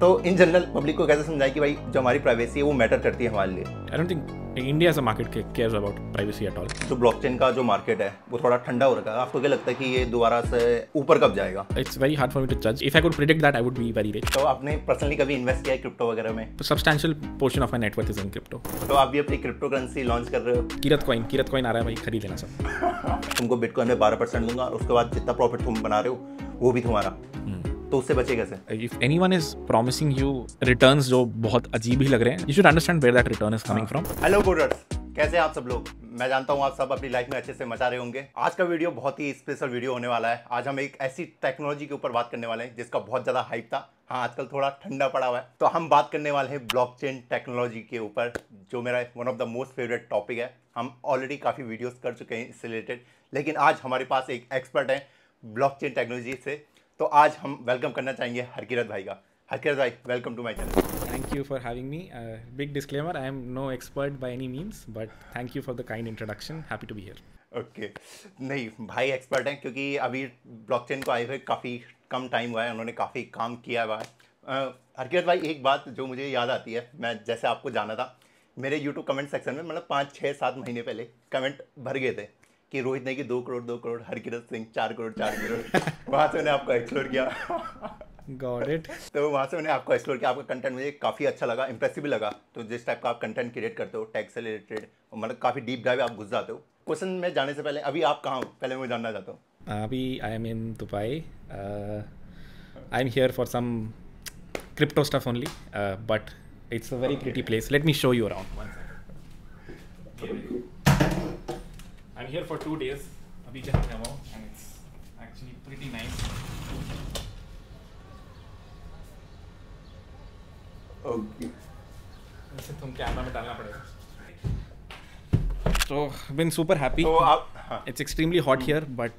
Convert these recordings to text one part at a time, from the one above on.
तो in general public को कैसे समझाए कि भाई जो हमारी प्राइवेसी है वो मैटर करती है हमारे लिए I don't think India as a market cares about privacy at all तो ब्लॉकचेन का जो मार्केट है वो थोड़ा ठंडा हो रखा है आपको क्या लगता है कि ये दोबारा से ऊपर कब जाएगा it's very hard for me to जज if I could predict that I would be very rich तो आपने पर्सनली कभी इन्वेस्ट किया है क्रिप्टो वगैरह में तो substantial portion of my network is in crypto तो आप भी अपनी क्रिप्टो करेंसी लॉन्च कर रहे हो कीरत कॉइन कीरत कॉइन आ रहा है भाई खरीद लेना सब तुमको बिटकॉइन में बारह परसेंट और उसके बाद जितना प्रॉफिट तुम बना रहे हो वो भी तुम्हारा hmm. तो उससे बचे कैसे if anyone is promising you return जो बहुत अजीब ही लग रहे हैं you should understand where that return is coming from hello coders कैसे हैं आप सब लोग मैं जानता हूं आप सब अपनी लाइफ में अच्छे से मचा रहे होंगे आज का वीडियो बहुत ही स्पेशल वीडियो होने वाला है आज हम एक ऐसी टेक्नोलॉजी के ऊपर बात करने वाले हैं जिसका बहुत ज़्यादा हाइप था हाँ आजकल थोड़ा ठंडा पड़ा हुआ है तो हम बात करने वाले हैं ब्लॉकचेन टेक्नोलॉजी के ऊपर जो मेरा one of the most favourite topic है हम ऑलरेडी काफ़ी वीडियोस कर चुके हैं इससे रिलेटेड लेकिन आज हमारे पास एक एक्सपर्ट है ब्लॉकचेन टेक्नोलॉजी से तो आज हम वेलकम करना चाहेंगे हरकीरत भाई का हरकीरत भाई welcome to my channel thank you for having me big disclaimer I am no expert by any means but thank you for the kind introduction happy to be here okay नहीं भाई expert हैं क्योंकि अभी blockchain को आए हुए काफ़ी कम time हुआ है उन्होंने काफ़ी काम किया हुआ है हरकीरत भाई एक बात जो मुझे याद आती है मैं जैसे आपको जाना था मेरे यूट्यूब कमेंट सेक्शन में मतलब पाँच छः सात महीने पहले कमेंट भर गए थे कि रोहित ने की दो करोड़ दो करोड़ हरकिरत सिंह चार करोड़ चार करोड़ वहाँ से मैंने आपको एक्सप्लोर किया गॉट इट तो वहाँ से मैंने आपको एक्सप्लोर किया आपका कंटेंट मुझे काफ़ी अच्छा लगा इंप्रेसिव भी लगा तो जिस टाइप का आप कंटेंट क्रिएट करते हो टैक्स से रिलेटेड मतलब काफ़ी डीप डाइव आप घुस जाते हो क्वेश्चन में जाने से पहले अभी आप कहाँ हो पहले मैं जानना चाहता हूँ अभी I am in Dubai I am here for some crypto stuff only but it's a very pretty place let me show you around here for two days, Abhijit Demo, and it's actually pretty nice. इसे तुम camera में डालना पड़ेगा तो बिन super happy तो आप it's extremely hot here but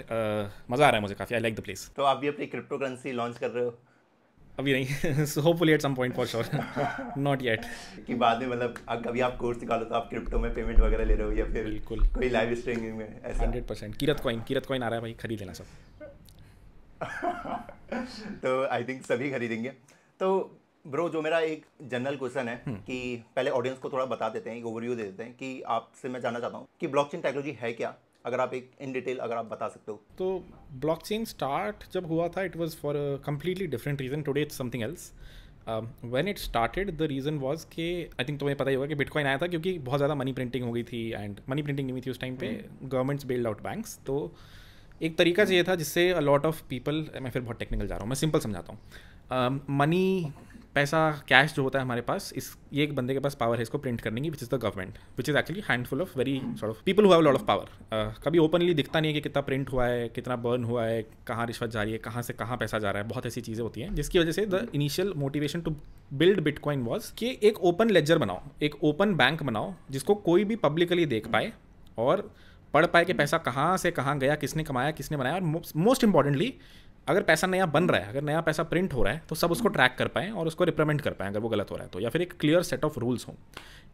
मज़ा आ रहा है मुझे काफ़ी आई लाइक द प्लेस तो आप भी अपनी क्रिप्टो करेंसी लॉन्च कर रहे हो अभी नहीं so hopefully at some point for sure not yet कि बाद में मतलब कभी आप कोर्स निकालो तो आप क्रिप्टो में पेमेंट वगैरह ले रहे हो या फिर बिल्कुल कोई लाइव स्ट्रीमिंग में ऐसा hundred percent Kirat coin Kirat coin आ रहा है भाई खरीद लेना सब तो आई थिंक सभी खरीदेंगे तो ब्रो जो मेरा एक जनरल क्वेश्चन है हम्म। कि पहले ऑडियंस को थोड़ा बता देते हैं एक ओवरव्यू दे देते हैं कि आपसे मैं जानना चाहता हूँ कि ब्लॉकचेन टेक्नोलॉजी है क्या अगर आप एक इन डिटेल अगर आप बता सकते हो तो ब्लॉकचेन स्टार्ट जब हुआ था it was for a completely different reason today it's something else when it started the reason was के आई थिंक तुम्हें पता ही होगा कि बिटकॉइन आया था क्योंकि बहुत ज़्यादा मनी प्रिंटिंग हो गई थी एंड मनी प्रिंटिंग नहीं हुई थी उस टाइम पे गवर्नमेंट्स बेल्ड आउट बैंक्स तो एक तरीका ये hmm. था जिससे अ लॉट ऑफ पीपल मैं फिर बहुत टेक्निकल जा रहा हूँ मैं सिंपल समझाता हूँ मनी um, पैसा कैश जो होता है हमारे पास इस ये एक बंदे के पास पावर है इसको प्रिंट करने की which is the government which is actually handful of very sort of people हुआ लॉट ऑफ पावर कभी ओपनली दिखता नहीं है कि कितना प्रिंट हुआ है कितना बर्न हुआ है कहाँ रिश्वत जा रही है कहाँ से कहाँ पैसा जा रहा है बहुत ऐसी चीज़ें होती हैं जिसकी वजह से the initial motivation to build bitcoin was कि एक ओपन लेजर बनाओ एक ओपन बैंक बनाओ जिसको कोई भी पब्लिकली देख पाए और पढ़ पाए कि पैसा कहाँ से कहाँ गया किसने कमाया किसने बनाया और मोस्ट इंपॉर्टेंटली अगर पैसा नया बन रहा है अगर नया पैसा प्रिंट हो रहा है तो सब उसको ट्रैक कर पाएँ और उसको रिप्रेमेंट कर पाएँ अगर वो गलत हो रहा है तो या फिर एक क्लियर सेट ऑफ रूल्स हों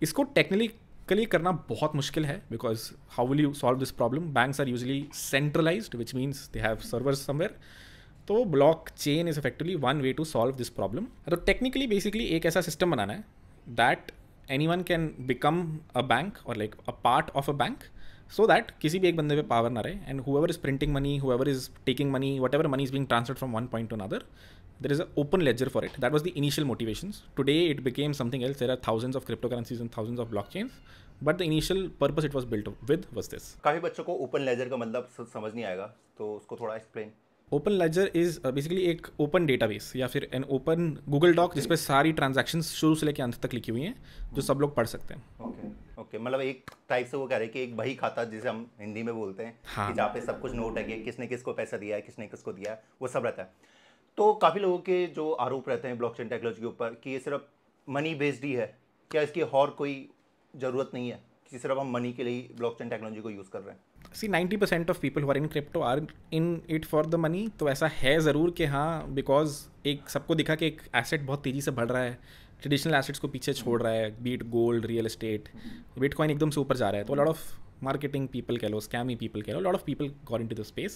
इसको टेक्निकली करना बहुत मुश्किल है because how will you solve this problem banks are usually centralise which means they have server somewhere तो blockchain is effectively one way to solve this problem तो technically basically एक ऐसा सिस्टम बनाना है that anyone can become a bank और like a part of a bank so that किसी भी एक बंदे पे पावर ना रहे and whoever is printing money who whoever is taking money whatever money is being transferred from one point to another there is a open ledger for it that was the initial motivation today it became something else there are thousand of crypto currencies and thousand of blockchains but the initial purpose it was built with was this काफी बच्चों को open laser का मतलब समझ नहीं आएगा तो उसको थोड़ा explain open ledger is basically एक ओपन डेटाबेस या फिर एन ओपन गूगल डॉक जिसपे सारी ट्रांजेक्शन शुरू से लेकर अंत तक लिखी हुई हैं जो सब लोग पढ़ सकते हैं ओके ओके मतलब एक टाइप से वो कह रहे हैं कि एक बही खाता जिसे हम हिंदी में बोलते हैं हाँ. जहाँ पे सब कुछ नोट है कि किसने किसको पैसा दिया है किसने किसको दिया है वो सब रहता है तो काफ़ी लोगों के जो आरोप रहते हैं ब्लॉकचेन टेक्नोलॉजी के ऊपर कि ये सिर्फ मनी बेस्ड ही है क्या इसकी और कोई ज़रूरत नहीं है कि सिर्फ हम मनी के लिए ब्लॉकचेन टेक्नोलॉजी को यूज़ कर रहे हैं see ninety percent of people who are in crypto are in it for the money तो ऐसा है ज़रूर कि हाँ बिकॉज एक सबको दिखा कि एक एसेट बहुत तेज़ी से बढ़ रहा है ट्रेडिशनल एसेट्स को पीछे छोड़ रहा है beat gold real estate bitcoin एकदम से ऊपर जा रहा है तो लॉट ऑफ मार्केटिंग पीपल कह लो scammy पीपल कह लो lot of people people got into the space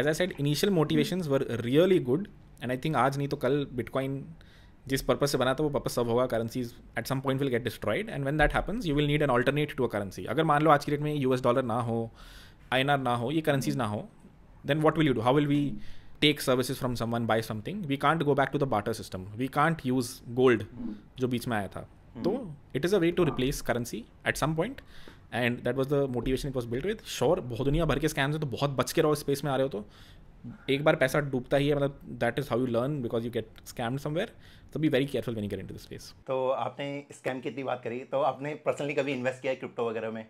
as i said initial motivations were really good and i think aaj nahi to kal bitcoin जिस पर्पज से बना था वो purpose सब होगा currencies at some point will get destroyed and when that happens you will need an alternate to a currency अगर मान लो आज की डेट में यू एस डॉलर ना हो आई ना हो ये करेंसीज hmm. ना हो then what will you do how will we take services from someone by something we can't go back to the barter system we can't use gold जो बीच में आया था hmm. तो it is a way to replace currency at some point and that was the motivation it was build with sure बहुत दुनिया भर के स्कैम्स हैं तो बहुत बच के रहो स्पेस में आ रहे हो तो एक बार पैसा डूबता ही है मतलब that is how you learn because you get scammed somewhere तो be very careful when you get into the space तो आपने स्कैम की इतनी बात करी तो आपने पर्सनली कभी इन्वेस्ट किया क्रिप्टो वगैरह में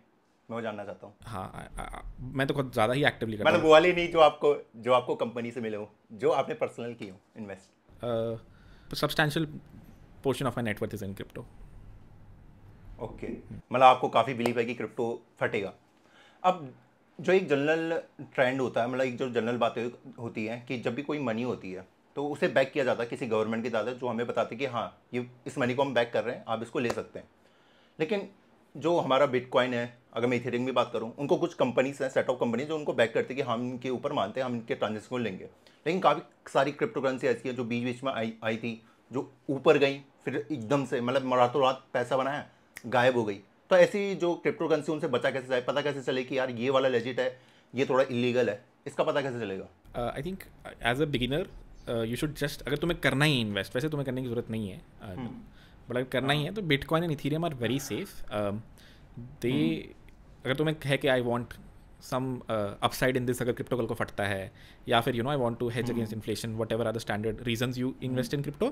मैं वो जानना चाहता हूँ हाँ मैं तो कुछ ज़्यादा ही एक्टिवली मतलब वो वाली नहीं जो आपको जो आपको कंपनी से मिले हो जो आपने पर्सनल की हो invest substantial portion of my network is in crypto okay मतलब आपको काफ़ी बिलीव है कि क्रिप्टो फटेगा अब जो एक जनरल ट्रेंड होता है मतलब एक जो जनरल बातें होती हैं कि जब भी कोई मनी होती है तो उसे बैक किया जाता है किसी गवर्नमेंट के द्वारा जो हमें बताते कि हाँ ये इस मनी को हम बैक कर रहे हैं आप इसको ले सकते हैं लेकिन जो हमारा बिटकॉइन है अगर मैं इथेरियम की बात करूँ उनको कुछ कंपनीज हैं सेट ऑफ कंपनीज जो उनको बैक करती है कि हम इनके ऊपर मानते हैं हम इनके ट्रांजेक्शन को लेंगे लेकिन काफ़ी सारी क्रिप्टो करेंसी ऐसी है जो बीच बीच में आई आई थी जो ऊपर गई फिर एकदम से मतलब रातों रात पैसा बनाया गायब हो गई तो ऐसी जो क्रिप्टो करेंसी उनसे बचा कैसे जाए पता कैसे चले कि यार ये वाला लेजिट है ये थोड़ा इलीगल है इसका पता कैसे चलेगा I think as a beginner you should just अगर तुम्हें करना ही इन्वेस्ट वैसे तुम्हें करने की जरूरत नहीं है बट uh, हम्म। अगर करना ही हाँ। है तो bitcoin and ethereum are very safe they अगर तुम्हें है कि I want some upside in this अगर क्रिप्टो कल को फटता है या फिर you know I want to hedge against inflation whatever are the standard reason you invest in crypto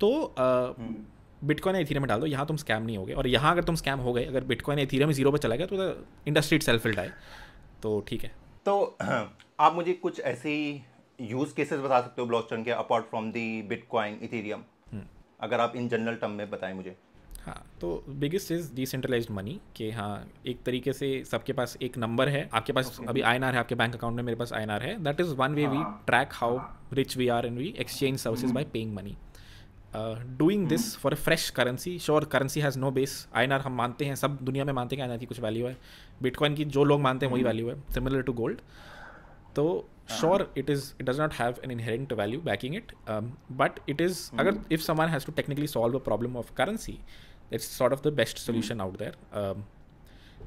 तो बिटकॉइन uh, हम्म। या इथीरियम में डाल दो यहाँ तुम स्कैम नहीं हो गए और यहाँ अगर तुम स्कैम हो गए अगर बिटकॉइन या इथीरियम जीरो पर चला गया तो द इंडस्ट्री इट सेल्फ आए तो ठीक है तो आप मुझे कुछ ऐसे यूज़ केसेस बता सकते हो ब्लॉकचेन के apart from the bitcoin ethereum अगर आप इन जनरल टर्म में बताएं मुझे हाँ तो बिगेस्ट इज डिसेंट्रलाइज मनी कि हाँ एक तरीके से सबके पास एक नंबर है आपके पास okay. अभी आई है आपके बैंक अकाउंट में मेरे पास आई है that is one way we track how rich we are and we exchange services by paying money doing this for a fresh currency sure currency has no base I हम मानते हैं सब दुनिया में मानते हैं कि आई की कुछ वैल्यू है बिटकॉइन की जो लोग मानते हैं वही वैल्यू hmm. है सिमिलर टू गोल्ड तो sure it is it does not have an inherent value backing it but it is अगर if someone has to technically solve a problem of currency It's sort of the best hmm. solution mm. out there. Um,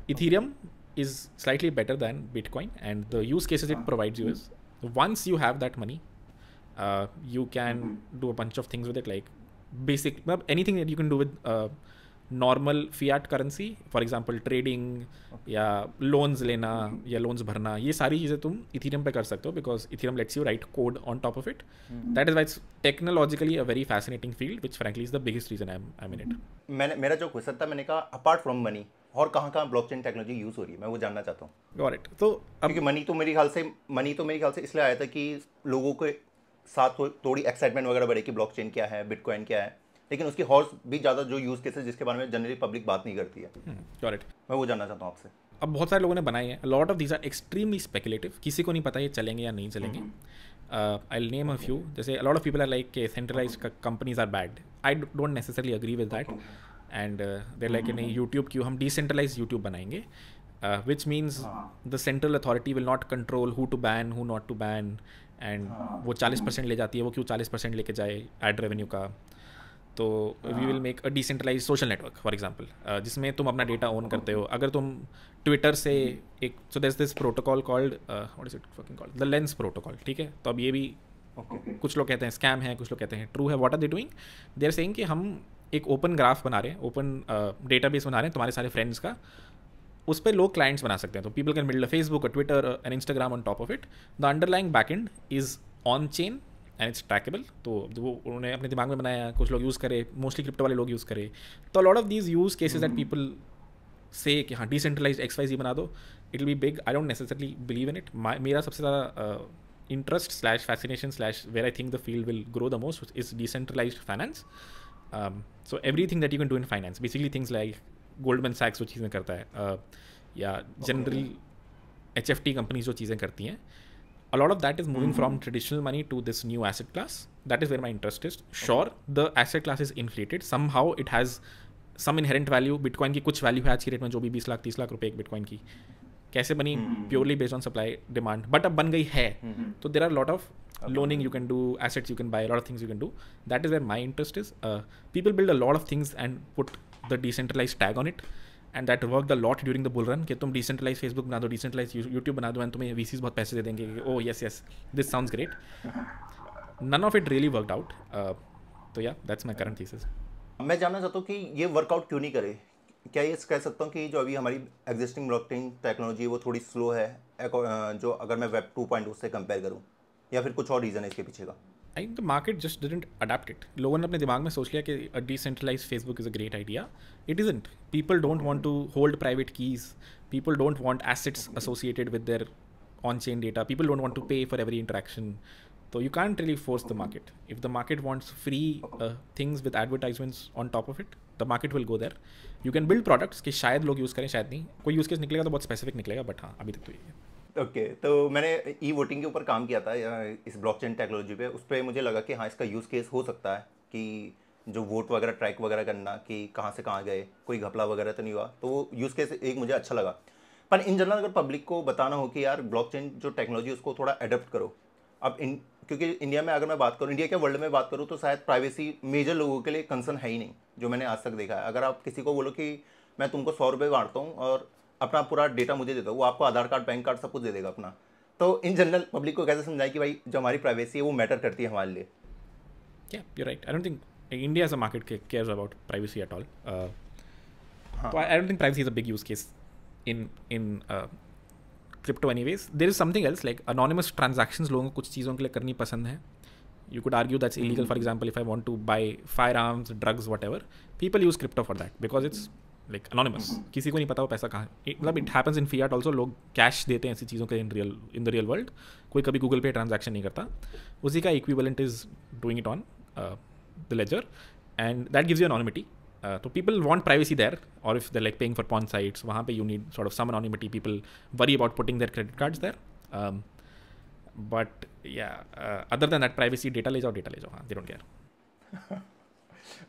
Ethereum is slightly better than Bitcoin, and the use cases it ah. provides you is once you have that money, uh, you can mm-hmm. do a bunch of things with it, like basic anything that you can do with uh, normal fiat currency for example trading या loans लेना या loans भरना ये सारी चीज़ें तुम Ethereum पे कर सकते हो because ethereum lets you write code on top of it that is why it technologically a very fascinating field which frankly is the biggest reason I I mean it मैंने मेरा जो क्वेश्चन था मैंने कहा अपार्ट फ्रॉम मनी और कहाँ कहाँ blockchain technology use हो रही है मैं वो जानना चाहता हूँ गॉट इट तो अब क्योंकि मनी तो मेरे ख्याल से मनी तो मेरे ख्याल से इसलिए आया था कि लोगों के साथ थोड़ी एक्साइटमेंट वगैरह बढ़े कि ब्लॉकचेन क्या है बिटकॉइन क्या है लेकिन उसकी हॉर्स भी ज़्यादा जो यूज़ केसेस जिसके बारे में जनरली पब्लिक बात नहीं करती है करेक्ट hmm, मैं वो जानना चाहता हूँ आपसे अब बहुत सारे लोगों ने बनाए हैं lot of these are extremely speculative किसी को नहीं पता ये चलेंगे या नहीं चलेंगे आई नेम अ फ्यू जैसे lot of people are like centralize companies are bad I don't necessarily agree with that and there like नहीं यूट्यूब hmm. क्यों हम डिसेंट्रलाइज यूट्यूब बनाएंगे which means the central authority will not control who to ban who not to ban and वो चालीस percent ले जाती है वो क्यों चालीस परसेंट लेके जाए एड रेवेन्यू का तो we will make a decentralize social network for example जिसमें तुम अपना डेटा ओन करते हो अगर तुम ट्विटर से हम्म। एक so that this protocol called is it fucking called the lens protocol ठीक है तो अब ये भी okay. कुछ लोग कहते हैं स्कैम है कुछ लोग कहते हैं ट्रू है what are they doing they are saying कि हम एक ओपन ग्राफ बना रहे हैं ओपन डेटा बेस बना रहे हैं तुम्हारे सारे फ्रेंड्स का उस पर लोग क्लाइंट्स बना सकते हैं तो people can build a Facebook Twitter and Instagram on top of it the underlying back end is on chain and it's trackable तो वो उन्होंने अपने दिमाग में बनाया कुछ लोग यूज़ करे मोस्टली क्रिप्टो वाले लोग यूज़ करे तो lot of these use cases that people say कि हाँ डिसेंट्रलाइज एक्स वाई जी बना दो it will be big I don't necessarily believe in it मेरा सबसे ज़्यादा interest slash fascination slash where I think the field will grow the most is decentralize finance so everything that you can do in finance basically things like Goldman सैक्स जो चीज़ें करता है uh, या generally H F T companies जो चीज़ें करती हैं a lot of that is moving from hmm. traditional money to this new asset class. That is where my interest is. Sure, the asset class is inflated. Somehow it has some inherent value bitcoin की कुछ value है आज की rate में जो भी बीस लाख तीस लाख रुपए एक बिटकॉइन की कैसे बनी purely based on supply demand but अब बन गई है hmm. तो there are lot of loaning you can do assets you can buy a lot of things you can do that is where my interest is uh, people build a lot of things and put the decentralized tag on it and that work the lot during the bull run कि तुम decentralise Facebook बना दो decentralise YouTube बना दो and तुम्हें we बहुत पैसे दे देंगे oh yes yes this sound great none of it really work out तो या दैट्स माई करंट थीसिस मैं जानना चाहता हूँ कि ये वर्कआउट क्यों नहीं करे क्या ये कह सकता हूँ कि जो अभी हमारी एग्जिस्टिंग ब्लॉकचेन टेक्नोलॉजी वो थोड़ी स्लो है जो अगर मैं वेब टू पॉइंट उससे कंपेयर करूँ या फिर कुछ और रीज़न है इसके पीछे का I think the market just didn't adapt it लोगों ने अपने दिमाग में सोच लिया कि a decentralize Facebook is a great idea it isn't people don't want to hold private keys people don't want assets associated with their on chain data people don't want to pay for every interaction तो you can't really force the market if the market wants free things with advertisements on top of it the market will go there you can build products कि शायद लोग use करें शायद नहीं कोई use case निकलेगा तो बहुत स्पेसिफिक निकलेगा बट हाँ अभी तक तो ये है ओके तो मैंने ई वोटिंग के ऊपर काम किया था इस ब्लॉकचेन टेक्नोलॉजी पे उस पर मुझे लगा कि हाँ इसका यूज़ केस हो सकता है कि जो वोट वगैरह ट्रैक वगैरह करना कि कहाँ से कहाँ गए कोई घपला वगैरह तो नहीं हुआ तो वो यूज़ केस एक मुझे अच्छा लगा पर इन जनरल अगर पब्लिक को बताना हो कि यार ब्लॉकचेन जो टेक्नोलॉजी उसको थोड़ा अडेप्ट करो अब इन क्योंकि इंडिया में अगर मैं बात करूँ इंडिया के वर्ल्ड में बात करूँ तो शायद प्राइवेसी मेजर लोगों के लिए कंसर्न है ही नहीं जो मैंने आज तक देखा है अगर आप किसी को बोलो कि मैं तुमको सौ रुपये बांटता हूँ और अपना पूरा डेटा मुझे देता है वो आपको आधार कार्ड पैन कार्ड सब कुछ दे देगा अपना तो इन जनरल पब्लिक को कैसे समझाए कि भाई जो हमारी प्राइवेसी है वो मैटर करती है हमारे लिए क्या you right I don't think India is a market के cares about privacy at all हां I don't think privacy is a big use case in in crypto anyways there is something else like anonymous transaction लोगों को कुछ चीज़ों के लिए करनी पसंद है you could argue that's illegal for example if I want to buy firearms drugs whatever people use crypto for that because it's like anonymous hmm. किसी को नहीं पता वो पैसा कहाँ है मतलब it happens in fiat also लोग कैश देते हैं ऐसी चीज़ों के in real in the real world कोई कभी गूगल पे ट्रांजेक्शन नहीं करता उसी का equivalent is doing it on the ledger and that gives you anonymity तो पीपल वॉन्ट प्राइवेसी देर और if the like paying for porn sites वहाँ पे you need sort of some anonymity people worry about putting their credit cards there but या other than that privacy data ले जाओ data ले जाओ हाँ they don't care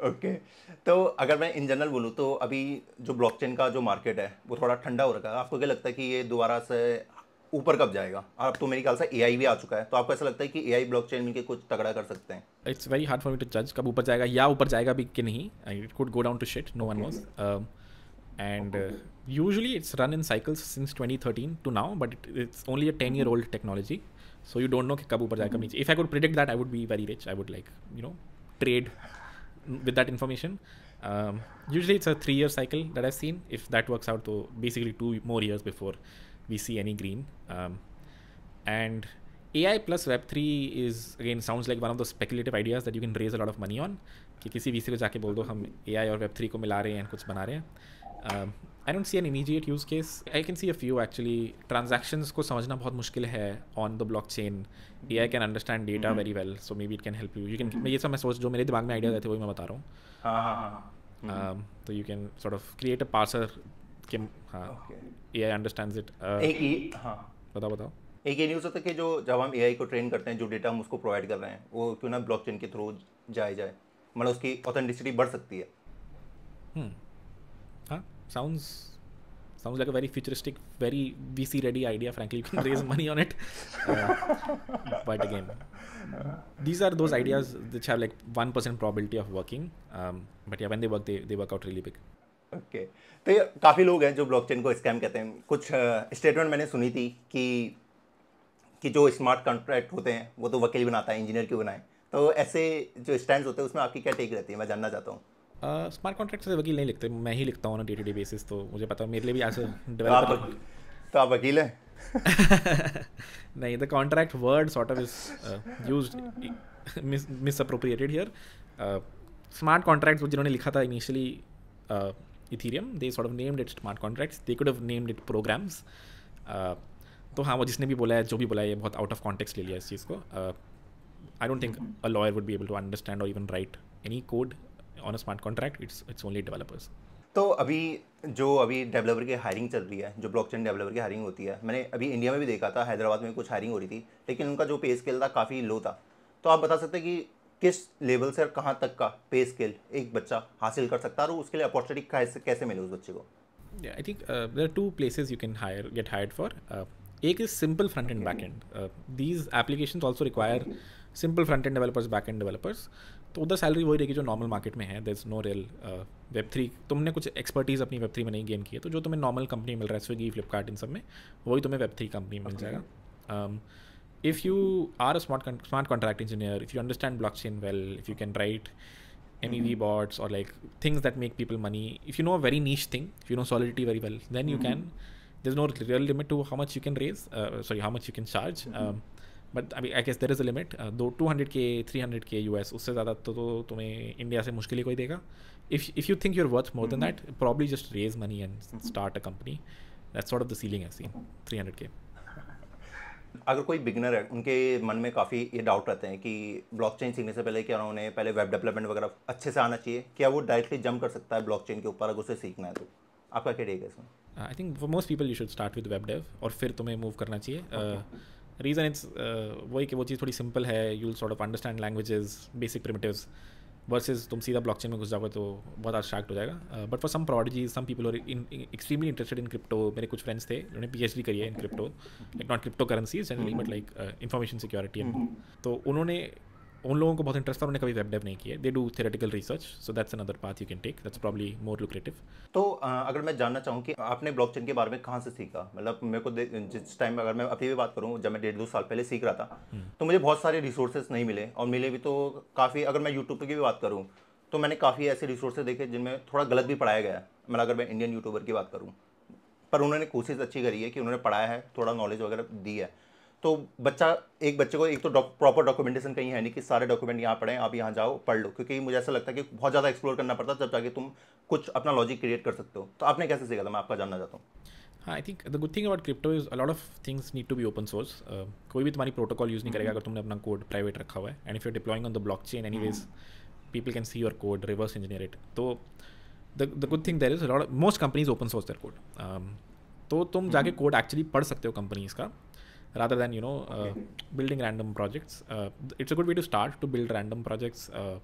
okay तो अगर मैं इन जनरल बोलूँ तो अभी जो ब्लॉकचेन का जो मार्केट है वो थोड़ा ठंडा हो रखा है आपको क्या लगता है कि ये दोबारा से ऊपर कब जाएगा आप तो मेरे ख्याल से एआई भी आ चुका है तो आपको ऐसा लगता है कि एआई ब्लॉकचेन मिलकर कुछ तगड़ा कर सकते हैं it's very hard for me to जज कब ऊपर जाएगा या ऊपर जाएगा भी कि नहीं it could go down to shit no one was and uh, it's run in cycles since since 2013 to now but it's only a 10 year old technology so you don't कि कब ऊपर जाएगा नीचे if I could predict that I would be very rich I would like you know trade with that information. Um, usually it's a three year cycle that I've seen. If that works out, so basically two more years before we see any green. Um, and AI plus Web3 is again sounds like one of those speculative ideas that you can raise a lot of money on. कि किसी VC को जाके बोल दो हम और को मिला रहे हैं कुछ बना रहे हैं um, I don't see an immediate use case I can see a few actually transactions को समझना बहुत मुश्किल है on the block blockchain A I can understand data very well so maybe it can help you you can ये सब मैं सोच जो मेरे दिमाग में आइडिया आए वही मैं बता रहा हूँ हाँ, हाँ, हाँ, um, mm-hmm. तो you can sort of create a parser के हाँ ए आई अंडरस्टैंड इट बताओ बताओ एक ये e नहीं हो सकता कि जो जब हम एआई को ट्रेन करते हैं जो डेटा हम उसको प्रोवाइड कर रहे हैं वो क्यों ना ब्लॉकचेन के थ्रू जाए जाए मतलब उसकी ऑथेंटिसिटी बढ़ सकती है hmm. sounds sounds like a very futuristic very vc ready idea frankly you can raise money on it uh, but again these are those ideas which have like 1% probability of working um, but yeah when they work they, they work out really big okay. तो ये काफ़ी लोग हैं जो blockchain को scam कहते हैं कुछ स्टेटमेंट मैंने सुनी थी कि कि जो स्मार्ट कॉन्ट्रैक्ट होते हैं वो तो वकील बनाता है इंजीनियर क्यों बनाए तो ऐसे जो स्टैंड होते हैं उसमें आपकी क्या टेक रहती है मैं जानना चाहता हूँ स्मार्ट कॉन्ट्रैक्ट से वकील नहीं लिखते मैं ही लिखता हूँ ना डे टू डे बेसिस तो मुझे पता मेरे लिए भी ऐसे डेवलप तो आप वकील हैं नहीं the contract word sort of is use misappropriated here smart contract वो जिन्होंने लिखा था initially ethereum they sort of named it smart contracts they could have named it programs तो हाँ वो जिसने भी बोला है जो भी बोला है ये बहुत आउट ऑफ कॉन्टेक्स्ट ले लिया इस चीज़ को I don't think a lawyer would be able to understand और even write any code on a smart contract it's it's only developers तो अभी जो अभी डेवलपर की हायरिंग चल रही है जो ब्लॉकचेन डेवलपर की हायरिंग होती है मैंने अभी इंडिया में भी देखा था हैदराबाद में कुछ हायरिंग हो रही थी लेकिन उनका जो पे स्केल था काफ़ी लो था तो आप बता सकते हैं कि किस लेवल से और कहाँ तक का पे स्केल एक बच्चा हासिल कर सकता है और उसके लिए अपॉर्चुनिटी कैसे कैसे मिले उस बच्चे को I think there two places you can hire get hire for एक is simple front end back end these application also require simple front end developers back end developers तो उधर सैलरी वही रहेगी जो नॉर्मल मार्केट में है there is no real web three तुमने कुछ एक्सपर्टीज अपनी वेब थ्री में नहीं गेन की है तो जो तुम्हें नॉर्मल कंपनी मिल रहा है स्विगी फ्लिपकार्ट इन सब में वही तुम्हें वेब थ्री कंपनी मिल जाएगा if you are a smart smart contract engineer if you understand blockchain well if you can write M E V bots और like things that make people money if you know a very niche thing if you know solidity very well then you can there is no real limit to how much you can raise sorry how much you can charge but अभी I guess there is a limit दो two hundred K three hundred K U S उससे ज़्यादा तो, तो तुम्हें India से मुश्किल ही कोई देगा if if you think you're worth more than that probably just raise money and start a company that's sort of the ceiling है थ्री हंड्रेड के अगर कोई बिगनर है उनके मन में काफ़ी ये डाउट रहते हैं कि ब्लॉकचेन सीखने से पहले क्या उन्हें पहले वेब डेवलपमेंट वगैरह अच्छे से आना चाहिए क्या वो डायरेक्टली जंप कर सकता है ब्लॉकचेन के ऊपर अगर उसे सीखना है तो आपका क्या डेगा इसमें I think for most people you should start with web dev और फिर तुम्हें मूव करना चाहिए okay. uh, reason it's uh, वही कि वो चीज़ थोड़ी सिंपल है you sort of understand languages basic primitives versus तुम सीधा ब्लॉकचेन में घुस जाओगे तो बहुत अट्रैक्ट हो जाएगा but for some prodigy some people और एक्सट्रीमली इंटरेस्टेड इन क्रिप्टो मेरे कुछ फ्रेंड्स थे जिन्होंने पी एच डी करी है in crypto like not cryptocurrency generally but like information security तो उन्होंने उन लोगों को बहुत इंटरेस्ट था उन्होंने कभी वेब डेव नहीं किया they do theoretical research so that's another path you can take that's probably more lucrative तो अगर मैं जानना चाहूँ कि आपने ब्लॉकचेन के बारे में कहाँ से सीखा मतलब मेरे को जिस टाइम अगर मैं अभी भी बात करूँ जब मैं डेढ़ दो साल पहले सीख रहा था हम्म। तो मुझे बहुत सारे रिसोर्सेज नहीं मिले और मिले भी तो काफ़ी अगर मैं यूट्यूब की भी बात करूँ तो मैंने काफ़ी ऐसे रिसोर्सेज देखे जिनमें थोड़ा गलत भी पढ़ाया गया मतलब अगर मैं इंडियन यूट्यूबर की बात करूँ पर उन्होंने कोशिश अच्छी करी है कि उन्होंने पढ़ाया है थोड़ा नॉलेज वगैरह दी है तो बच्चा एक बच्चे को एक तो प्रॉपर डॉक्यूमेंटेशन कहीं है नहीं कि सारे डॉक्यूमेंट यहाँ पढ़ें आप यहाँ जाओ पढ़ लो क्योंकि मुझे ऐसा लगता है कि बहुत ज़्यादा एक्सप्लोर करना पड़ता है जब जाके तुम कुछ अपना लॉजिक क्रिएट कर सकते हो तो आपने कैसे सीखा था मैं आपका जानना चाहता हूँ हाँ I think the good thing about crypto is a lot of things need to be open source कोई भी तुम्हारी प्रोटोकॉल यूज़ नहीं करेगा हम्म। अगर तुमने अपना कोड प्राइवेट रखा हुआ है and if you deploying on the block blockchain anyways people can see your code reverse engineer it तो the good thing there is a lot most companies open source their code तो तुम जाके code हम्म। Actually पढ़ सकते हो companies का rather than you know uh, okay. building random projects uh, it's a good way to start to build random projects uh,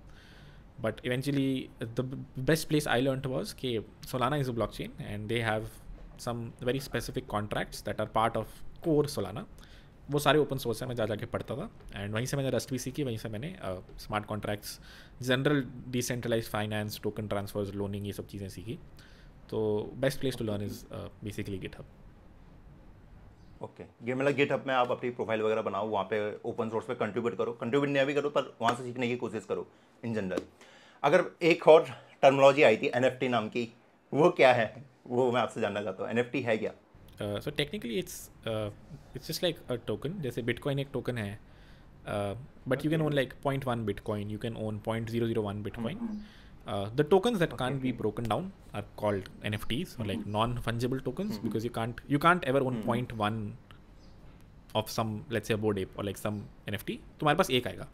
but eventually the b- best place i learned was okay solana is a blockchain and they have some very specific contracts that are part of core solana वो सारे open source है मैं जा जाके पढ़ता था and वहीं से मैंने रस्ट भी सीखी वहीं से मैंने smart contracts general decentralize finance token transfers loaning ये सब चीज़ें सीखी तो best place to learn is basically GitHub okay ये मतलब गेट में आप अपनी प्रोफाइल वगैरह बनाओ वहाँ पे ओपन सोर्स पे कंट्रीब्यूट करो कंट्रीब्यूट नहीं भी करो पर वहाँ से सीखने की कोशिश करो इन जनरल अगर एक और टर्मोलॉजी आई थी एन नाम की वो क्या है वो मैं आपसे जानना चाहता हूँ एन है क्या so technically it's it's just like a token जैसे बिटकॉइन एक टोकन है but you can own like point one Bitcoin you can own point zero zero one Bitcoin Uh, the tokens that okay. can't be broken down are called NFTs or mm-hmm. like non-fungible tokens mm-hmm. because you can't you can't ever own mm-hmm. point one of some let's say a board ape or like some NFT. तुम्हारे पास एक आएगा.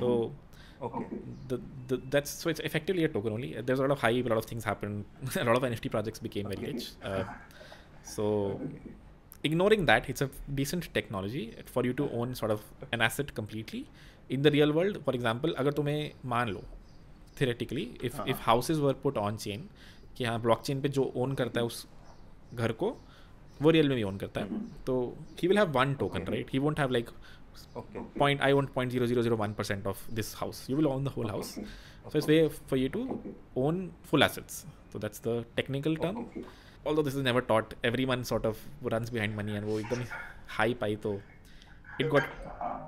So mm-hmm. okay. The, the that's so it's effectively a token only. There's a lot of hype, a lot of things happen. a lot of NFT projects became okay. very rich. Uh, so ignoring that, it's a decent technology for you to own sort of an asset completely. In the real world, for example, अगर तुम्हें मान लो theoretically if if houses were put on chain कि हाँ block chain पे जो own करता है उस घर को वो रियल में भी ओन करता है हम्म। तो he will have one token right he won't have like point I want point zero zero zero one percent of this house you will own the whole house so it's way for you to own full assets तो that's the technical term although this is never taught everyone sort of run behind money and वो एकदम हाई पाई तो it got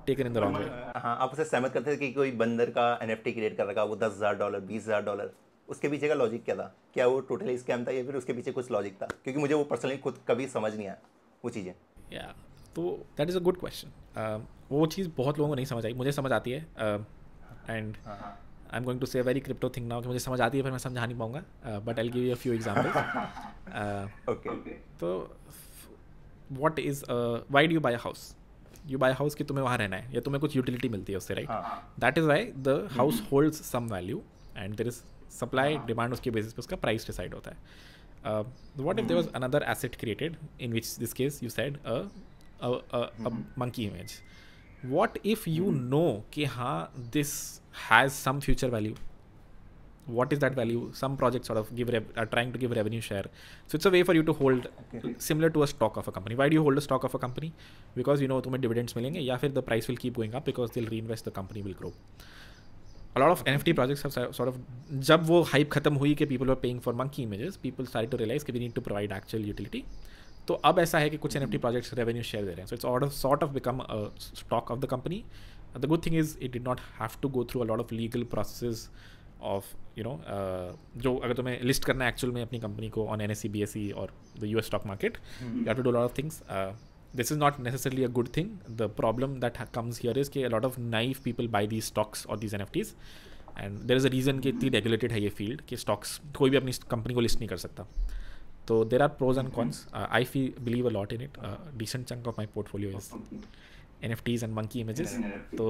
taken in the wrong way हाँ आप उसे सहमत करते थे कि कोई बंदर का एन क्रिएट कर रखा वो दस हज़ार डॉलर बीस हज़ार डॉलर उसके पीछे का लॉजिक क्या था क्या वो टोटली स्कैम था या फिर उसके पीछे कुछ लॉजिक था क्योंकि मुझे वो पर्सनली खुद कभी समझ नहीं आया वो चीज़ें या तो that is a good question वो चीज़ बहुत लोगों को नहीं समझ आई मुझे समझ आती है and I am going to say very crypto thing now कि मुझे समझ आती है पर मैं समझा नहीं पाऊंगा but I give you a few examples okay तो what is why do you buy a house you buy house कि तुम्हें वहाँ रहना है या तुम्हें कुछ यूटिलिटी मिलती है उससे right that is why the house hold some value and there is supply demand उसके बेसिस पे उसका प्राइस डिसाइड होता है what if there was another asset created in which this case you said monkey image what if you know कि हाँ this has some future value what is that value some projects sort of give are trying to give revenue share so it's a way for you to hold okay. similar to a stock of a company why do you hold a stock of a company because you know tumhe dividends milenge yeah fir the price will keep going up because they'll reinvest the company will grow a lot of NFT projects have sort of जब वो hype खत्म हुई people were paying for monkey images people started to realize that we need to provide actual utility तो अब ऐसा है कि कुछ N F T projects revenue share दे रहे हैं so it's sort of sort of become stock of the company the good thing is it did not have to go through a lot of legal process of you know uh, जो अगर तुम्हें list करना है actual में अपनी company को on N S C B S C और the U S stock market you have to do lot of things this is not necessarily a good thing the problem that comes here is के lot of naive people buy these stocks और these N F Ts and there is a reason कि इतनी regulated है ये field कि stocks कोई भी अपनी कंपनी को लिस्ट नहीं कर सकता तो there are pros and cons I फी believe a lot in it decent chunk of my portfolio is N F Ts and monkey images तो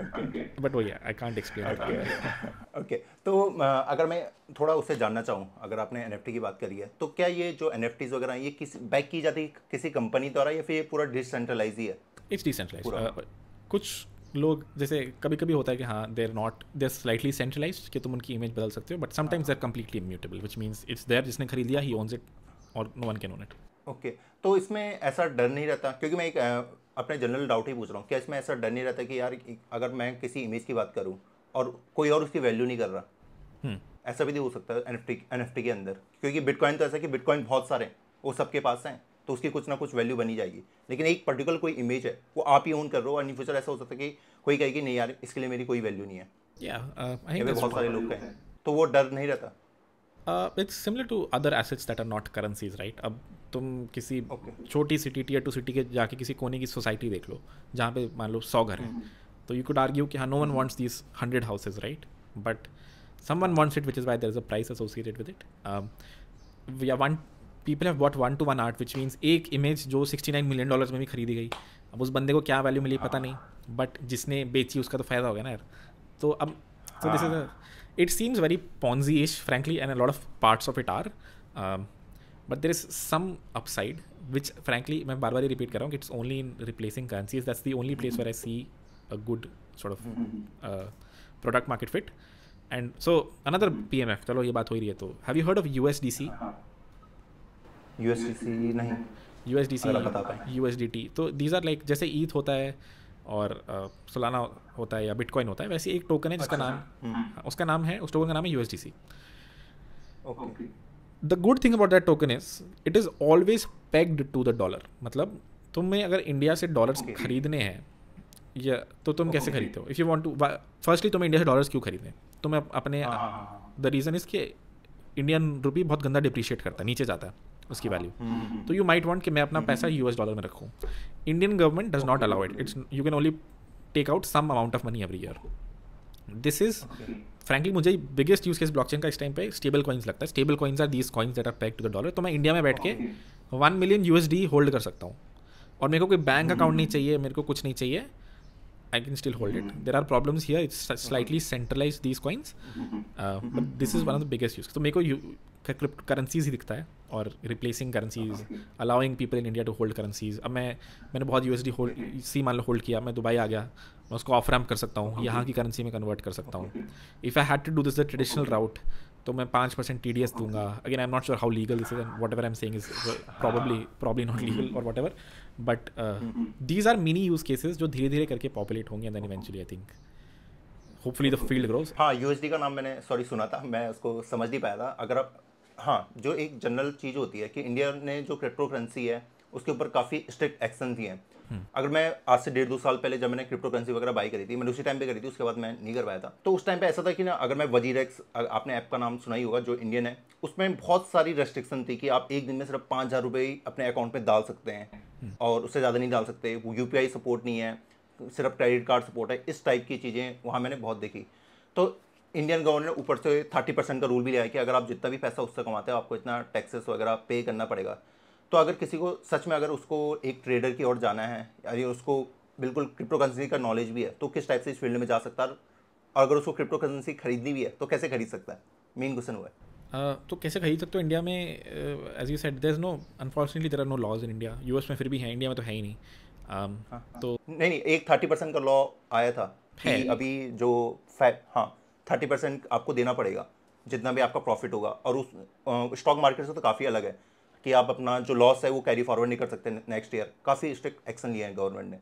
बट वो आई कांट एक्सप्लेन ओके तो अगर मैं थोड़ा उससे जानना चाहूँ अगर आपने एन की बात करी है तो क्या ये जो एन वगैरह ये किस बैक की जाती है किसी कंपनी द्वारा या फिर ये पूरा डिसेंट्रलाइज ही है इट्स डिसेंट्रलाइज कुछ लोग जैसे कभी कभी होता है कि हाँ they're not they're slightly centralize कि तुम उनकी इमेज बदल सकते हो but sometimes they're completely immutable which means it's there जिसने खरीद लिया ही ओन्स इट और no one can own it okay तो इसमें ऐसा डर नहीं रहता क्योंकि मैं एक अपने जनरल डाउट ही पूछ रहा हूँ क्या इसमें ऐसा डर नहीं रहता कि यार अगर मैं किसी इमेज की बात करूँ और कोई और उसकी वैल्यू नहीं कर रहा हम्म। ऐसा भी नहीं तो हो सकता एन एफ के अंदर क्योंकि बिटकॉइन तो ऐसा कि बिटकॉइन बहुत सारे हैं वो सबके पास हैं तो उसकी कुछ ना कुछ वैल्यू बनी जाएगी लेकिन एक पर्टिकुलर कोई इमेज है वो आप ही ओन कर रहे हो और इन फ्यूचर ऐसा हो सकता है कि कोई कहेगी नहीं यार इसके लिए मेरी कोई वैल्यू नहीं है yeah, uh, बहुत सारे लोग हैं तो वो डर नहीं रहता it's similar to other assets that are not currencies right अब तुम किसी छोटी सिटी टीयर टू सिटी के जाके किसी कोने की सोसाइटी देख लो जहाँ पे मान लो सौ घर हैं हम्म। तो यू कुड आर्ग्यू कि हाँ no one wants this hundred houses right but someone wants it which is why there is a price associated with it we are one people have what one to one art which means एक image जो sixty nine million dollars में भी खरीदी गई अब उस बंदे को क्या वैल्यू मिली पता हाँ। नहीं बट जिसने बेची उसका तो फायदा हो गया ना यार तो अब तो this is it seems very Ponzi-ish, frankly, and a lot of parts of it are. Um, but there is some upside, which frankly, मैं बार बार ही repeat कर रहा हूँ कि it's only in replacing currencies. That's the only place where I see a good sort of uh, product market fit. And so another PMF, चलो ये बात हो ही रही है तो have you heard of USDC? USDC नहीं. USDC, USDT. तो these are like जैसे ETH होता है और सलाना होता है या बिटकॉइन होता है वैसे एक टोकन है जिसका अच्छा। नाम हम्म। हाँ, उसका नाम है उस टोकन का नाम है U S D C the good thing about that token is it is always pegged to the dollar मतलब तुम्हें अगर इंडिया से डॉलर्स okay. खरीदने हैं या तो तुम okay. कैसे खरीदते हो if you want to firstly तुम्हें इंडिया से डॉलर्स क्यों खरीदने तुम्हें अपने द रीज़न इज़ कि इंडियन रुपी बहुत गंदा डिप्रिशिएट करता है नीचे जाता है उसकी वैल्यू हाँ। हम्म, हम्म, हम्म। तो यू माइट वॉन्ट कि मैं अपना पैसा यूएस डॉलर में रखूँ Indian government does not allow it it's you can only take out some amount of money every year this is frankly मुझे बिगेस्ट यूज केस ब्लॉकचेन का इस टाइम पे स्टेबल कॉइन्स लगता है stable coins are these coins that are pegged to the dollar तो मैं India में बैठ के वन मिलियन यूएसडी होल्ड कर सकता हूँ और मेरे को कोई बैंक अकाउंट नहीं चाहिए मेरे को कुछ नहीं चाहिए I can still hold it. Mm-hmm. There are problems here. It's slightly centralized these coins, mm-hmm. uh, but mm-hmm. this is one of the biggest use. तो मेरे को करेंसीज ही दिखता है और replacing currencies allowing people in India to hold currencies अब मैं मैंने बहुत U S D hold C मान लो होल्ड किया मैं दुबई आ गया मैं उसको ऑफ रैम्प कर सकता हूँ यहाँ की करेंसी में कन्वर्ट कर सकता हूँ if I had to do this the traditional route तो मैं पाँच परसेंट टी डी एस दूंगा again I am not sure how legal this is and whatever I am saying is probably probably not legal और whatever but these are many use cases जो धीरे धीरे करके populate होंगे and then eventually I think hopefully the field grows हाँ U D का नाम मैंने सॉरी सुना था मैं उसको समझ नहीं पाया था अगर आप हाँ जो एक जनरल चीज़ होती है कि इंडिया ने जो क्रिप्टो करेंसी है उसके ऊपर काफ़ी स्ट्रिक्ट एक्शन दिए हैं अगर मैं आज से डेढ़ दो साल पहले जब मैंने क्रिप्टो करेंसी वगैरह बाई करी थी मैंने उसी टाइम पे करी थी उसके बाद मैं नहीं कर पाया था तो उस टाइम पे ऐसा था कि ना अगर मैं एक्स आपने ऐप का नाम सुना ही होगा जो इंडियन है उसमें बहुत सारी रेस्ट्रिक्शन थी कि आप एक दिन में सिर्फ पाँच हज़ार रुपये अपने अकाउंट पर डाल सकते हैं और उससे ज़्यादा नहीं डाल सकते वो यू सपोर्ट नहीं है सिर्फ क्रेडिट कार्ड सपोर्ट है इस टाइप की चीज़ें वहाँ मैंने बहुत देखी तो इंडियन गवर्नमेंट ने ऊपर से थर्टी परसेंट का रूल भी लिया है कि अगर आप जितना भी पैसा उससे कमाते हो आपको इतना टैक्सेस वगैरह पे करना पड़ेगा तो अगर किसी को सच में अगर उसको एक ट्रेडर की ओर जाना है या उसको बिल्कुल क्रिप्टो करेंसी का नॉलेज भी है तो किस टाइप से इस फील्ड में जा सकता है और अगर उसको क्रिप्टो करेंसी खरीदनी भी है तो कैसे खरीद सकता है मेन क्वेश्चन हुआ है तो कैसे खरीद सकते हो इंडिया में as you said there no unfortunately there are no laws in India US में फिर भी है इंडिया में तो है ही नहीं um, हाँ, हाँ, तो नहीं नहीं एक थर्टी परसेंट का लॉ आया था है अभी जो फै हाँ थर्टी परसेंट आपको देना पड़ेगा जितना भी आपका प्रॉफिट होगा और उस स्टॉक मार्केट से तो काफ़ी अलग है कि आप अपना जो लॉस है वो कैरी फॉरवर्ड नहीं कर सकते नेक्स्ट ईयर काफ़ी स्ट्रिक्ट एक्शन लिए हैं गवर्नमेंट ने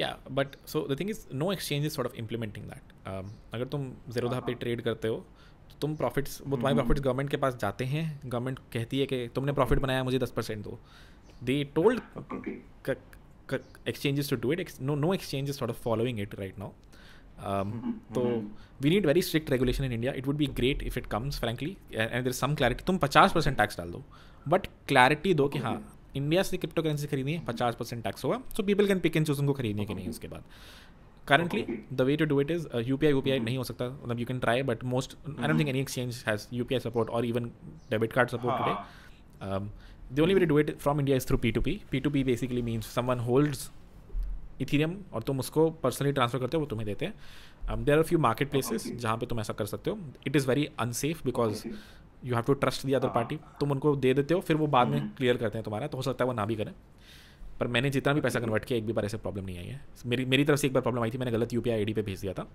या but so the thing is no exchange is sort of implementing that अगर तुम जीरोधा पे ट्रेड हाँ। करते हो तो तुम प्रॉफिट्स वो तुम्हारे प्रॉफिट्स हम्म। गवर्नमेंट के पास जाते हैं गवर्नमेंट कहती है कि तुमने प्रॉफिट बनाया मुझे दस परसेंट दो they told exchanges to do it no no exchange is of following it right now Um, mm-hmm. तो we need very strict regulation in India it would be great if it comes frankly and there some clarity तुम पचास percent tax डाल दो but clarity दो कि हाँ India से crypto currency खरीदनी है पचास परसेंट टैक्स होगा so people can pick and choose उनको खरीदनी है कि नहीं उसके बाद currently the way to do it is U P I U P I नहीं हो सकता मतलब you can try but most I डोट think any exchange has U P I support और even debit card support today the only way to do it from India is through P to P P to P basically means someone holds Ethereum और तुम उसको personally transfer करते हो वो तुम्हें देते हैं there are few market places जहाँ पे तुम ऐसा कर सकते हो it is very unsafe because you have to trust the other party तुम उनको दे देते हो फिर वो बाद में क्लियर हम्म। करते हैं तुम्हारा तो हो सकता है वो ना भी करें पर मैंने जितना भी पैसा कन्वर्ट किया एक भी बार ऐसे प्रॉब्लम नहीं आई है मेरी मेरी तरफ से एक बार प्रॉब्लम आई थी मैंने गलत यू पी आई डी पे भेज दिया था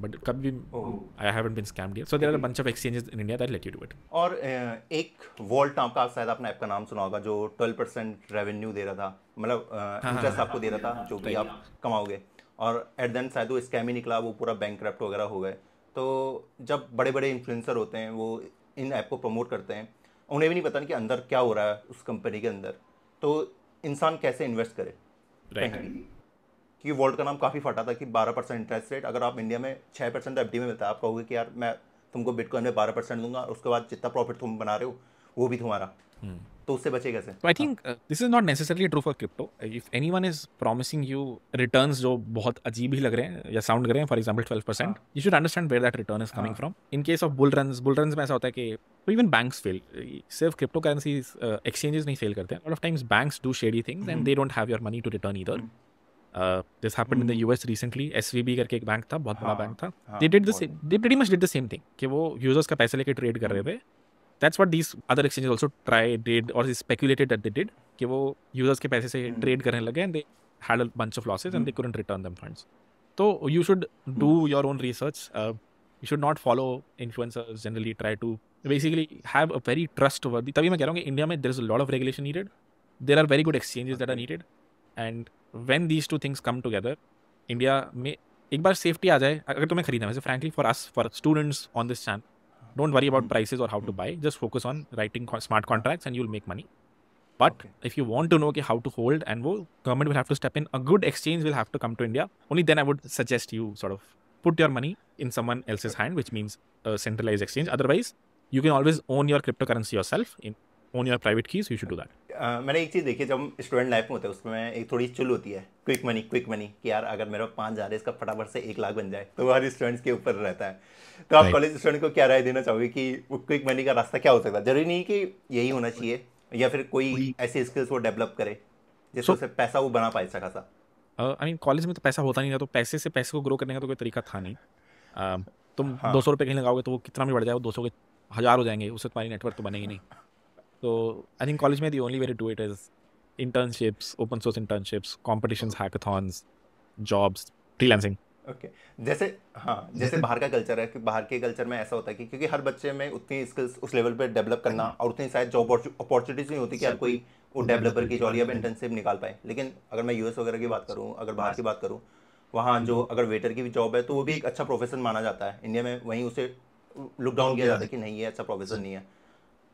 बट कभी भी I haven't been scammed so there are bunch of exchanges in India that let you do it और एक वॉल्ट आपका शायद आपने ऐप का नाम सुना होगा जो 12% रेवेन्यू दे रहा था मतलब इंटरेस्ट हाँ, हाँ, हाँ, आपको दे रहा था जो कि आप कमाओगे और एट देन शायद वो स्कैम ही निकला वो पूरा बैंक वगैरह हो गए तो जब बड़े बड़े इन्फ्लुएंसर होते हैं वो इन ऐप को प्रमोट करते हैं उन्हें भी नहीं पता कि अंदर क्या हो रहा है उस कंपनी के अंदर तो इंसान कैसे इन्वेस्ट करे क्योंकि कि वर्ल्ड का नाम काफ़ी फटा था कि 12 परसेंट इंटरेस्ट रेट अगर आप इंडिया में 6 परसेंट एफ में मिलता है आप कहोगे कि यार मैं तुमको बिटकॉइन में 12 परसेंट दूंगा उसके बाद जितना प्रॉफिट तुम बना रहे हो वो भी तुम्हारा हम्म। तो उससे बचे कैसे I think this is not necessarily true for crypto if anyone is promising you return जो बहुत अजीब ही लग रहे हैं या साउंड कर रहे हैं for example twelve percent you should understand where that return is coming from in case of bull run bull run में ऐसा होता है कि इवन बैंक्स फेल सिर्फ क्रिप्टो करेंसी एक्सचेंजेस नहीं फेल करते हैं oftentimes banks do shady things and they don't have your money to return इधर this happen in the US recently B करके एक बैंक था बहुत बड़ा बैंक हाँ। था they did the same they much did the same thing कि वो यूजर्स का पैसे लेके ट्रेड कर रहे हम्म। थे that's what these other exchange also traded और स्पेकुलेटेड दैट दे डिड कि वो यूजर्स के पैसे से ट्रेड करने लगे and they had a bunch of losses and they couldn't return them funds तो you should do your own research you should not follow influencers generally try to basically have a very trustworthy तभी मैं कह रहा हूँ कि India में there is lot of regulation needed there are very good exchanges that are needed and when these two things come together India में एक बार safety आ जाए अगर तुम्हें खरीदना है frankly for us for students on this channel don't worry about prices or how to buy. Just focus on writing smart contracts and you'll make money. But okay. if you want to know okay, how to hold and wo, government will have to step in. A good exchange will have to come to India. Only then I would suggest you sort of put your money in someone else's hand, which means a centralized exchange. Otherwise, you can always own your cryptocurrency yourself in own your private keys you should do that मैंने एक चीज़ देखी जब हम student life में होते हैं उसमें एक थोड़ी चुल होती है क्विक मनी क्विक मनी कि यार अगर मेरा पाँच हज़ार है इसका फटाफट से एक लाख बन जाए तो वो हर स्टूडेंट्स के ऊपर रहता है तो आप कॉलेज स्टूडेंट को क्या राय देना चाहोगे कि वो क्विक मनी का रास्ता क्या हो सकता है जरूरी नहीं कि यही होना चाहिए या फिर कोई ऐसे स्किल्स वो डेवलप करे जिससे so, पैसा वो बना पाए अच्छा खासा आई मीन कॉलेज में तो पैसा होता नहीं था तो पैसे से पैसे को ग्रो करने का तो कोई तरीका था नहीं तुम हाँ। दो सौ रुपये कहीं लगाओगे तो वो कितना भी बढ़ जाए वो दो सौ के हज़ार हो जाएंगे उससे तुम्हारी नेटवर्क तो बनेगी नहीं So I think college may the only way to do it is internships, open source internships, competitions, hackathons, jobs, freelancing. Okay okay. जैसे हाँ जैसे बाहर का कल्चर है कि बाहर के कल्चर में ऐसा होता है कि क्योंकि हर बच्चे में उतनी स्किल्स उस लेवल पर डेवलप करना और उतनी शायद जॉब अपॉर्चुनिटीज नहीं होती कि आप कोई वो डेवलपर की जॉली अब इंटर्नशिप निकाल पाए लेकिन अगर मैं यूएस वगैरह की बात करूँ अगर बाहर की बात करूँ वहाँ जो mm-hmm. अगर वेटर की भी जॉब है तो वो भी एक अच्छा प्रोफेशन माना जाता है इंडिया में वहीं उसे लुक डाउन किया जाता है कि नहीं ये अच्छा प्रोफेशन नहीं है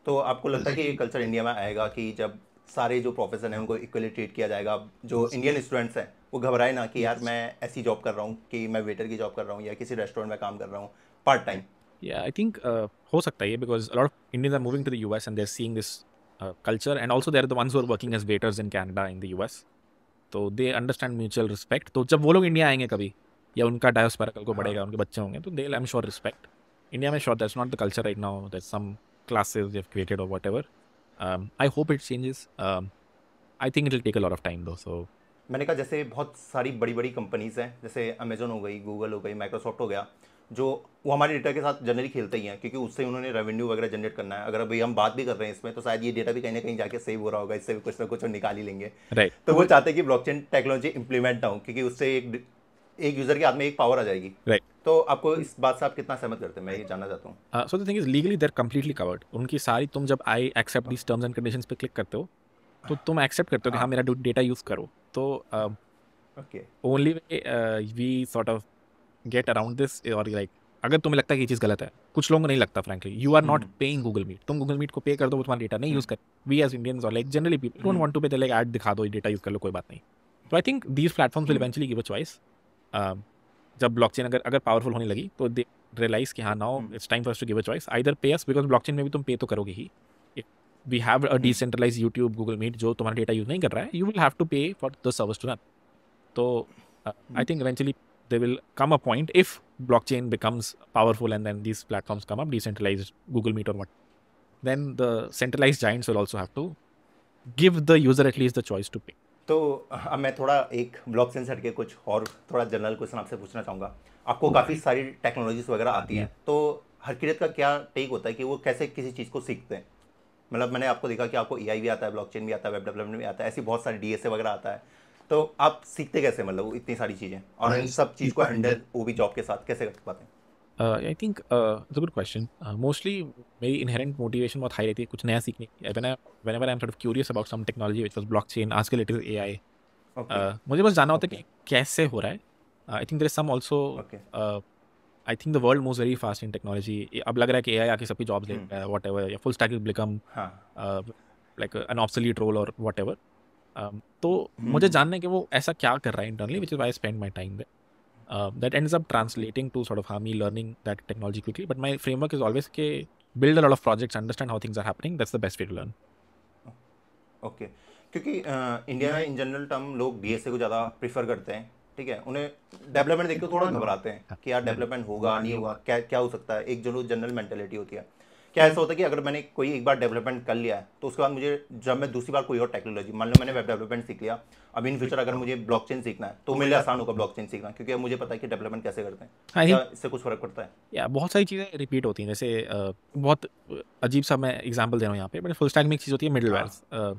तो आपको लगता है कि ये कल्चर इंडिया में आएगा कि जब सारे जो प्रोफेसर हैं उनको इक्वली ट्रीट किया जाएगा जो इंडियन स्टूडेंट्स हैं वो घबराए ना कि यार मैं ऐसी जॉब कर रहा हूँ कि मैं वेटर की जॉब कर रहा हूँ या किसी रेस्टोरेंट में काम कर रहा हूँ पार्ट टाइम या आई थिंक हो सकता है because lot of Indians are moving to the US and there seeing seeing this culture and also there the ones are working as waiters in Canada in the US तो they understand mutual respect तो जब वो लोग India आएंगे कभी या उनका डायोस्पेरिकल को हाँ। बढ़ेगा उनके बच्चे होंगे तो they I am sure respect India में sure that's not the culture right now that some classes they've created or whatever. Um, I hope it changes. Um, I think it'll take a lot of time though. So मैंने कहा जैसे बहुत सारी बड़ी बड़ी companies हैं जैसे Amazon हो गई गूगल हो गई माइक्रोसॉफ्ट हो गया जो वो हमारे डेटा के साथ जनरली खेलते ही हैं क्योंकि उससे उन्होंने रेवेन्यू वगैरह जनरेट करना है अगर अभी हम बात भी कर रहे हैं इसमें तो शायद ये डेटा भी कहीं ना कहीं जाके सेव हो रहा होगा इससे भी कुछ ना कुछ निकाल ही लेंगे right. तो वो चाहते हैं कि ब्लॉकचेन टेक्नोलॉजी इंप्लीमेंट ना हो क्योंकि उससे एक एक यूजर के हाथ में एक पावर आ जाएगी राइट right. तो आपको इस बात से आप कितना सहमत करते हैं मैं ये जानना चाहता हूँ so the thing is legally there completely covered उनकी सारी तुम जब I accept this terms and conditions पे क्लिक करते हो तो तुम एक्सेप्ट करते हो कि हाँ, हाँ। मेरा डेटा यूज़ करो तो only we sort of get around this और लाइक अगर तुम्हें लगता है कि ये चीज़ गलत है कुछ लोगों को नहीं लगता frankly you are not paying Google Meet तुम गूगल मीट को पे कर दो वो तुम्हारा डेटा नहीं यूज़ hmm. कर वी एज इंडियंस और like generally people don't want to pay like ad दिखा दो ये डेटा यूज़ कर लो कोई बात नहीं तो I think these platforms will eventually give a choice Um, जब ब्लॉकचेन अगर अगर पावरफुल होने लगी तो दे रियलाइज कि हाँ now it's time for to give a choice either pay us because blockchain में भी तुम पे तो करोगे ही we have a decentralize YouTube Google Meet जो तुम्हारा डेटा यूज नहीं कर रहा है you will have to pay for the service to run तो I think eventually they will come a point if block chain becomes powerful and then this platforms come up decentralize Google Meet और what then the centralize giants will also have to give the user at least the choice to पे तो अब मैं थोड़ा एक block से हट के कुछ और थोड़ा जनरल क्वेश्चन आपसे पूछना चाहूँगा आपको हाँ काफ़ी सारी टेक्नोलॉजीज वगैरह आती हैं तो हर किरत का क्या टेक होता है कि वो कैसे किसी चीज़ को सीखते हैं मतलब मैंने आपको देखा कि आपको ए भी आता है ब्लॉकचेन भी आता है वेब डेवलपमेंट भी आता है ऐसी बहुत सारी डी वगैरह आता है तो आप सीखते कैसे मतलब इतनी सारी चीज़ें और हाँ इन सब चीज़ को हैंडल वो भी जॉब के साथ कैसे कर पाते हैं I think it's a good question mostly मेरी इनहेरेंट मोटिवेशन बहुत हाई रहती है कुछ नया सीखने की I when I am sort curious about some technology block chain आज के इट इज आई मुझे बस जानना होता है कि कैसे हो रहा है I think there is some also I think the world move very fast in technology अब लग रहा है कि ए आई आके सबकी जॉब्स ले hmm. रहा है वॉट एवर या full stack become like an obsolete role और वॉट एवर तो hmm. मुझे जानना है कि वो ऐसा क्या कर रहा है internally which is I spend my time there uh, that ends up translating to sort of how me learning that technology quickly. But my framework is always okay, build a lot of projects, understand how things are happening. That's the best way to learn. okay. क्योंकि uh, India में in general term लोग D को ज़्यादा prefer करते हैं ठीक है उन्हें डेवलपमेंट देख के थोड़ा घबराते हैं कि यार डेवलपमेंट होगा नहीं होगा क्या क्या हो सकता है एक जो जनरल मेंटेलिटी होती है क्या ऐसा होता है कि अगर मैंने कोई एक बार डेवलपमेंट कर लिया है तो उसके बाद मुझे जब मैं दूसरी बार कोई और टेक्नोलॉजी मान लो मैंने वेब डेवलपमेंट सीख लिया अब इन फ्यूचर अगर मुझे ब्लॉकचेन सीखना है तो मेरे लिए आसान होगा ब्लॉकचेन सीखना क्योंकि मुझे पता है कि डेवलपमेंट कैसे करते हैं हाँ या इससे कुछ फर्क पड़ता है या बहुत सारी चीज़ें रिपीट होती हैं जैसे बहुत अजीब सा मैं एग्जाम्पल दे रहा हूँ यहाँ पे बट फुल स्टैक में एक चीज़ होती है middleware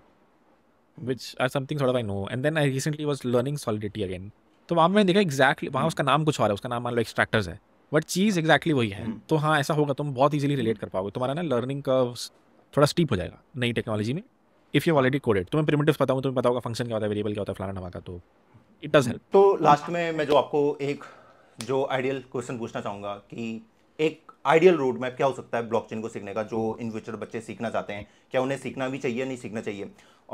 which are something थोड़ा I know and then I recently was learning Solidity again तो वहाँ मैंने देखा एग्जैक्टली वहाँ उसका नाम कुछ और है उसका नाम मान लो एक्सट्रैक्टर्स है बट चीज़ एग्जैक्टली वही है हम्म। तो हाँ ऐसा होगा तुम बहुत ईजिली रिलेट कर पाओगे तुम्हारा ना लर्निंग कर्व थोड़ा स्टीप हो जाएगा नई टेक्नोलॉजी में इफ़ यू ऑलरेडी कोडेड तुम्हें प्रिमिटिव पता हूँ तुम्हें पता होगा फंक्शन क्या होता है वेरिएबल क्या होता है फलाना का तो इट डज हेल्प तो लास्ट में मैं जो आपको एक जो आइडियल क्वेश्चन पूछना चाहूँगा कि एक आइडियल रोड मैप क्या हो सकता है ब्लॉकचेन को सीखने का जो इन फ्यूचर बच्चे सीखना चाहते हैं क्या उन्हें सीखना भी चाहिए नहीं सीखना चाहिए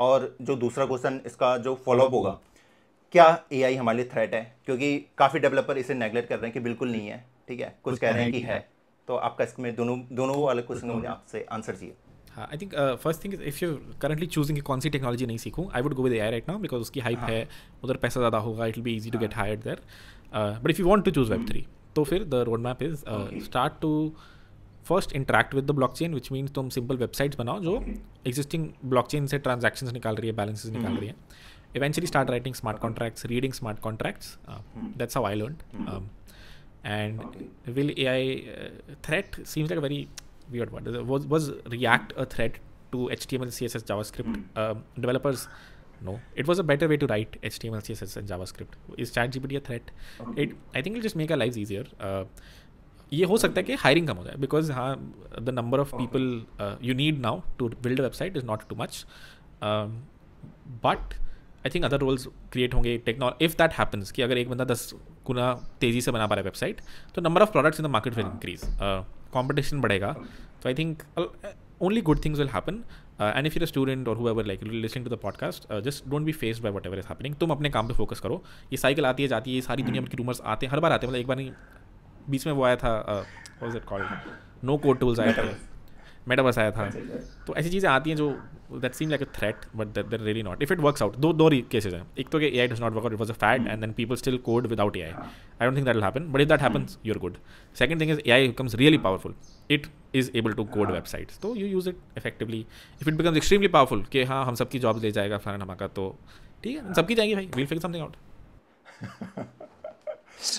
और जो दूसरा क्वेश्चन इसका जो फॉलोअप होगा क्या ए हमारे लिए थ्रेट है क्योंकि काफ़ी डेवलपर इसे नेगलेक्ट कर रहे हैं कि बिल्कुल नहीं है ठीक है कुछ कह रहे हैं कि है हाँ। तो आपका इसमें दोनों दोनों अलग क्वेश्चन मुझे आपसे आंसर चाहिए I think first thing if you currently choosing कौन सी टेक्नोलॉजी नहीं सीखूँ I would go with AI right now because उसकी हाइप है उधर पैसा ज़्यादा होगा it be easy to get hire there but if you want to choose web three तो फिर the roadmap is start to first interact with the block chain which means तुम simple websites बनाओ जो existing block chain से transaction निकाल रही है balances निकाल हम्म। रही है eventually start writing smart contracts reading smart contracts that's how I learn And okay. will AI uh, threat seems like a very weird one. Was, was React a threat to HTML, CSS, JavaScript? Mm. Um, developers, no. It was a better way to write HTML, CSS, and JavaScript. Is ChatGPT a threat? Okay. It, I think it'll just make our lives easier. Uh, ये हो सकता है कि hiring कम हो जाए because हाँ the number of people you need now to build a website is not too much but I think other roles create होंगे technology if that happens कि अगर एक बंदा दस गुना तेज़ी से बना पा रहा है वेबसाइट तो number of products in the market will increase competition बढ़ेगा तो I think only good things will happen and if you student और student or whoever like listening to the podcast uh, just don't be faced by whatever तुम अपने काम पर focus करो ये cycle आती है जाती है ये सारी दुनिया में की हाँ। रूमर्स आते हैं हर बार आते हैं मतलब एक बार नहीं बीच में वो आया था was it called no code tools आया था मेटावर्स आया था तो ऐसी चीज़ें आती हैं जो that seem like a threat but that there really not if it work out दो दो केसेज हैं एक तो AI does not work out it was a fad and then people still code without AI I don't think that happen but if that happens you're good second thing is AI becomes really powerful it is able to code website तो you use it effectively if it becomes extremely powerful कि हाँ हम सबकी job ले जाएगा fan हमारा तो ठीक है हाँ। सबकी जाएगी भाई वील फिक समथिंग आउट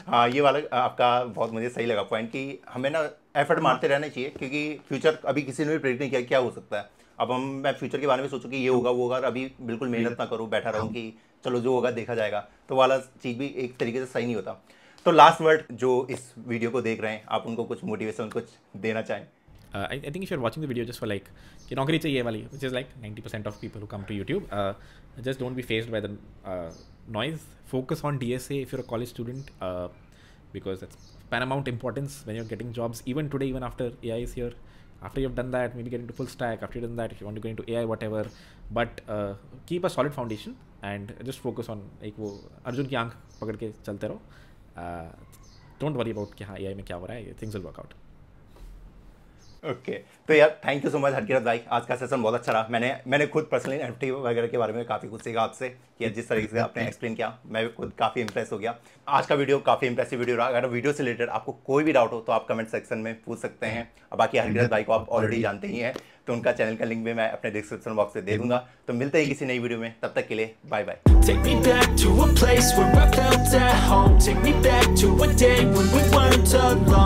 हाँ ये वाला आपका बहुत मुझे सही लगा पॉइंट कि हमें ना एफर्ट मारते रहना चाहिए क्योंकि फ्यूचर अभी किसी ने भी प्रेडिक्ट नहीं किया क्या हो सकता है अब हम मैं फ्यूचर के बारे में सोचूँ कि ये होगा वो होगा अभी बिल्कुल मेहनत ना करूँ बैठा रहूँ कि चलो जो होगा देखा जाएगा तो वाला चीज़ भी एक तरीके से सही नहीं होता तो लास्ट वर्ड जो इस वीडियो को देख रहे हैं आप उनको कुछ मोटिवेशन कुछ देना चाहें I think you you're watching the video just for like कि नौकरी चाहिए वाली which is like ninety percent of people who come to YouTube just don't be fazed by the noise focus on D S A if you're a college student because that's paramount importance when you're getting jobs, even today, even after AI is here. After you've done that, maybe get into full stack. After you've done that, if you want to go into AI, whatever. But uh, keep a solid foundation and just focus on एक वो अर्जुन की आंख पकड़ के चलते रहो don't worry about कि हाँ ai mein kya ho raha hai things will work out okay तो यार thank you so much Harkirat भाई आज का सेशन बहुत अच्छा रहा मैंने मैंने खुद पर्सनली एन वगैरह के बारे में काफ़ी कुछ सीखा आपसे कि जिस तरीके से आपने एक्सप्लेन किया मैं भी खुद काफ़ी इंप्रेस हो गया आज का वीडियो काफ़ी इंप्रेसिव वीडियो रहा अगर वीडियो से रिलेटेड आपको कोई भी डाउट हो तो आप कमेंट सेक्शन में पूछ सकते हैं और बाकी हरकिरत भाई को आप ऑलरेडी जानते ही हैं तो उनका चैनल का लिंक भी मैं अपने डिस्क्रिप्शन बॉक्स से दे दूंगा तो मिलते हैं किसी नई वीडियो में तब तक के लिए bye bye Take me back to a place where I felt at home Take me back to a day when we weren't alone